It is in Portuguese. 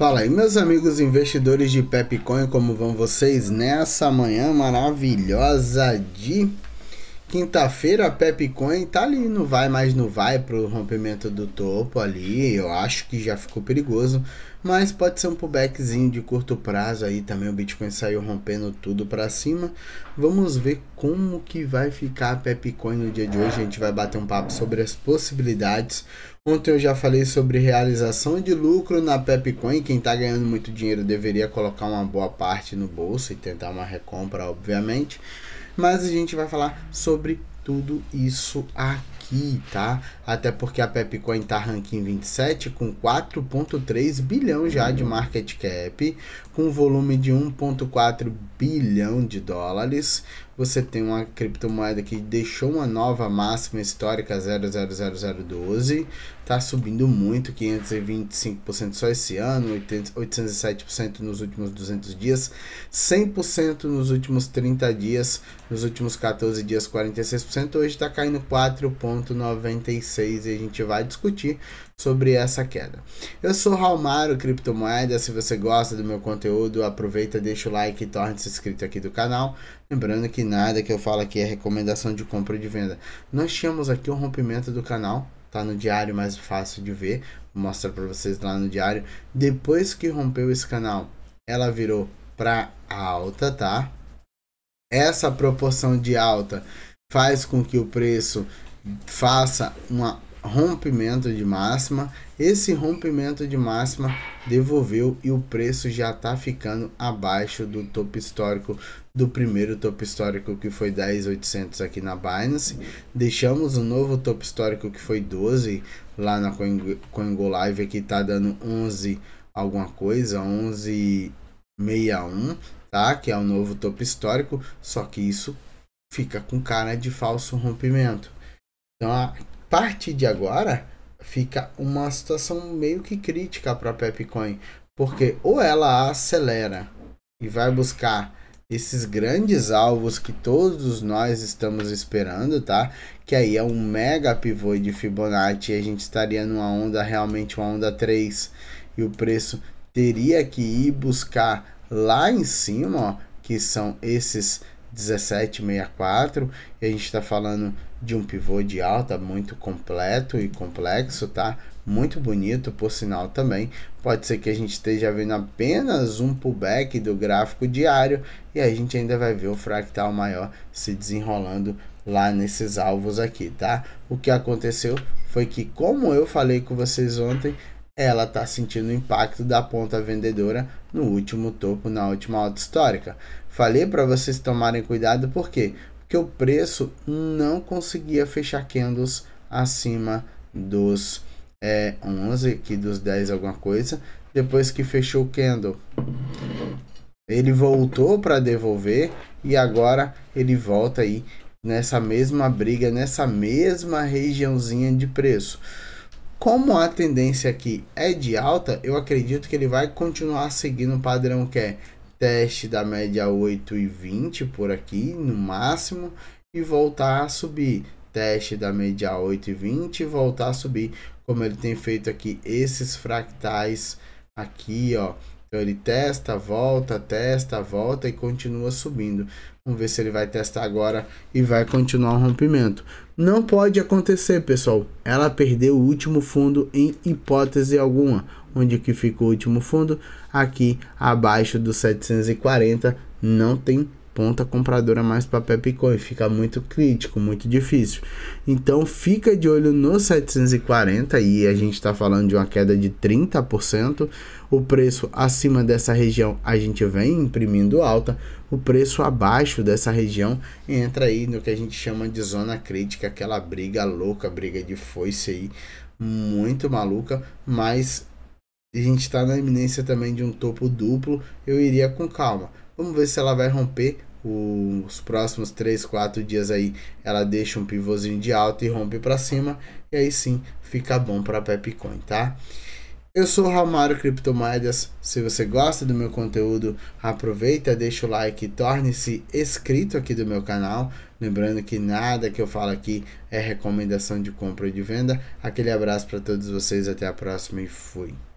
Fala aí, meus amigos investidores de Pepcoin, como vão vocês nessa manhã maravilhosa de Quinta-feira a Pepcoin tá ali não vai, mas não vai pro rompimento do topo ali. Eu acho que já ficou perigoso, mas pode ser um pullbackzinho de curto prazo aí também. O Bitcoin saiu rompendo tudo para cima. Vamos ver como que vai ficar a Pepcoin no dia de hoje. A gente vai bater um papo sobre as possibilidades. Ontem eu já falei sobre realização de lucro na Pepcoin. Quem está ganhando muito dinheiro deveria colocar uma boa parte no bolso e tentar uma recompra, obviamente mas a gente vai falar sobre tudo isso aqui, tá? Até porque a Pepcoin tá ranking 27 com 4.3 bilhão já de market cap, com volume de 1.4 bilhão de dólares, você tem uma criptomoeda que deixou uma nova máxima histórica 0,00012, está subindo muito, 525% só esse ano, 807% nos últimos 200 dias, 100% nos últimos 30 dias, nos últimos 14 dias 46%, hoje está caindo 4,96 e a gente vai discutir sobre essa queda. Eu sou Raulmaro Criptomoeda, se você gosta do meu conteúdo, aproveita, deixa o like e torne-se inscrito aqui do canal. Lembrando que nada que eu falo aqui é recomendação de compra e de venda. Nós tínhamos aqui o um rompimento do canal, tá no diário mais fácil de ver, Mostra para vocês lá no diário. Depois que rompeu esse canal, ela virou para alta, tá? Essa proporção de alta faz com que o preço faça uma rompimento de máxima. Esse rompimento de máxima devolveu e o preço já está ficando abaixo do topo histórico do primeiro topo histórico que foi 10.800 aqui na Binance. Deixamos um novo topo histórico que foi 12 lá na Coing CoinGoLive que está dando 11 alguma coisa, 11.61, tá? Que é o novo topo histórico, só que isso fica com cara de falso rompimento. Então, partir de agora, fica uma situação meio que crítica para a Pepcoin, porque ou ela acelera e vai buscar esses grandes alvos que todos nós estamos esperando, tá? Que aí é um mega pivô de Fibonacci e a gente estaria numa onda realmente uma onda 3 e o preço teria que ir buscar lá em cima, ó, que são esses 1764, e a gente está falando de um pivô de alta muito completo e complexo, tá? Muito bonito, por sinal também. Pode ser que a gente esteja vendo apenas um pullback do gráfico diário e a gente ainda vai ver o fractal maior se desenrolando lá nesses alvos aqui, tá? O que aconteceu foi que, como eu falei com vocês ontem, ela está sentindo o impacto da ponta vendedora no último topo, na última alta histórica. Falei para vocês tomarem cuidado porque que o preço não conseguia fechar candles acima dos é, 11, aqui dos 10 alguma coisa, depois que fechou o candle. Ele voltou para devolver e agora ele volta aí nessa mesma briga, nessa mesma regiãozinha de preço. Como a tendência aqui é de alta, eu acredito que ele vai continuar seguindo o padrão que é teste da média 8 e 20 por aqui no máximo e voltar a subir teste da média 8 e 20 e voltar a subir como ele tem feito aqui esses fractais aqui ó então ele testa, volta, testa, volta e continua subindo. Vamos ver se ele vai testar agora e vai continuar o rompimento. Não pode acontecer, pessoal. Ela perdeu o último fundo em hipótese alguma. Onde que ficou o último fundo? Aqui abaixo dos 740 não tem ponta compradora mais para Pepe Coin. Fica muito crítico, muito difícil. Então fica de olho no 740 e a gente está falando de uma queda de 30%. O preço acima dessa região a gente vem imprimindo alta. O preço abaixo dessa região entra aí no que a gente chama de zona crítica, aquela briga louca, briga de foice aí, muito maluca, mas a gente está na iminência também de um topo duplo, eu iria com calma. Vamos ver se ela vai romper os próximos 3, 4 dias aí ela deixa um pivôzinho de alta e rompe para cima e aí sim fica bom para Pepcoin, tá? Eu sou o Ramário Criptomoedas. Se você gosta do meu conteúdo, aproveita, deixa o like, torne-se inscrito aqui do meu canal. Lembrando que nada que eu falo aqui é recomendação de compra ou de venda. Aquele abraço para todos vocês, até a próxima e fui.